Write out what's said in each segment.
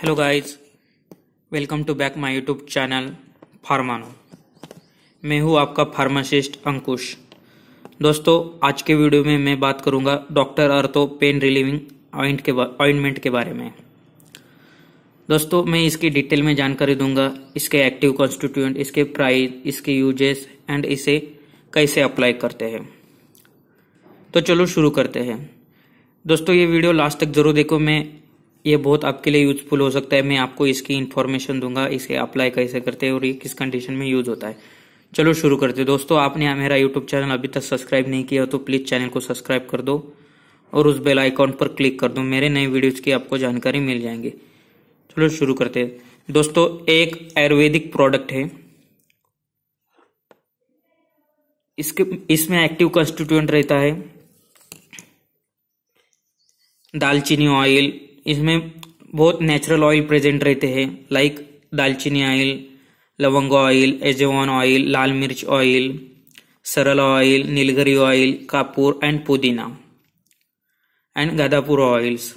hello guys welcome to back my YouTube channel Pharmano मैं हूं आपका फार्मासिस्ट अंकुश दोस्तों आज के वीडियो में मैं बात करूंगा डॉक्टर अर्थो पेन रिलीविंग ऑइंट के ऑइंटमेंट के बारे में दोस्तों मैं इसकी डिटेल में जानकारी दूंगा इसके एक्टिव कॉन्स्टिट्यूंट इसके प्राइस इसके यूजेस एंड इसे कैसे अप्लाई करते हैं तो चलो शुरू करते हैं दोस्तों ये वीडियो लास्ट तक जरूर देखो मैं ये बहुत आपके लिए यूजफुल हो सकता है मैं आपको इसकी इन्फॉर्मेशन दूंगा इसे अप्लाई कैसे करते हैं और ये किस कंडीशन में यूज होता है चलो शुरू करते हैं दोस्तों आपने मेरा यूट्यूब चैनल अभी तक सब्सक्राइब नहीं किया तो प्लीज़ चैनल को सब्सक्राइब कर दो और उस बेल आइकॉन पर क्लिक कर दो मेरे नए वीडियोज़ की आपको जानकारी मिल जाएंगे चलो शुरू करते हैं दोस्तों एक आयुर्वेदिक प्रोडक्ट है इसके इसमें एक्टिव कंस्टिट्यूएंट रहता है दालचीनी ऑयल इसमें बहुत नेचुरल ऑयल प्रेजेंट रहते हैं लाइक दालचीनी ऑयल लवंग ऑयल एजेवान ऑयल लाल मिर्च ऑयल सरल ऑयल नीलगरी ऑयल कापूर एंड पुदीना एंड गादापुर ऑयल्स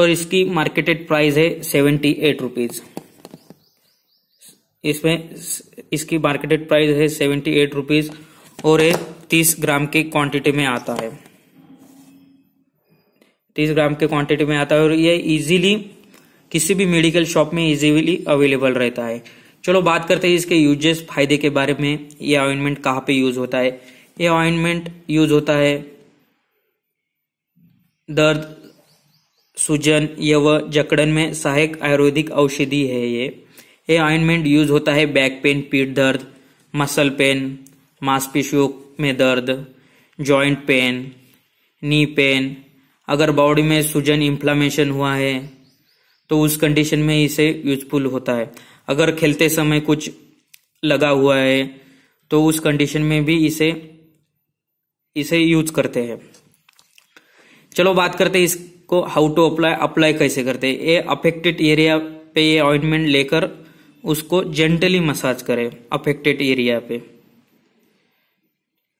और इसकी मार्केटेड प्राइस है सेवेंटी एट रुपीज़ इसमें इसकी मार्केटेड प्राइस है सेवेंटी एट रुपीज़ और ये तीस ग्राम की क्वांटिटी में आता है तीस ग्राम के क्वांटिटी में आता है और ये इजीली किसी भी मेडिकल शॉप में इजीली अवेलेबल रहता है चलो बात करते हैं इसके यूजेस फायदे के बारे में ये ऑइंटमेंट कहाँ पे यूज होता है ये ऑइंटमेंट यूज होता है दर्द सूजन एवं जकड़न में सहायक आयुर्वेदिक औषधि है ये ये ऑइंटमेंट यूज होता है बैक पेन पीठ दर्द मसल पेन मांसपेशियों में दर्द जॉइंट पेन नी पेन अगर बॉडी में सूजन इंफ्लामेशन हुआ है तो उस कंडीशन में इसे यूजफुल होता है अगर खेलते समय कुछ लगा हुआ है तो उस कंडीशन में भी इसे इसे यूज करते हैं चलो बात करते हैं इसको हाउ टू अप्लाई अप्लाई कैसे करते हैं ये अफेक्टेड एरिया पे ये ऑइंटमेंट लेकर उसको जेंटली मसाज करें अफेक्टेड एरिया पे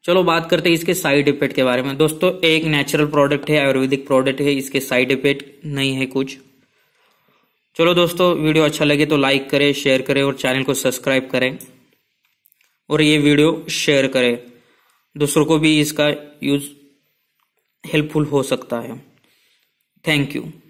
चलो बात करते हैं इसके साइड इफेक्ट के बारे में दोस्तों एक नेचुरल प्रोडक्ट है आयुर्वेदिक प्रोडक्ट है इसके साइड इफेक्ट नहीं है कुछ चलो दोस्तों वीडियो अच्छा लगे तो लाइक करें शेयर करें और चैनल को सब्सक्राइब करें और ये वीडियो शेयर करें दूसरों को भी इसका यूज हेल्पफुल हो सकता है थैंक यू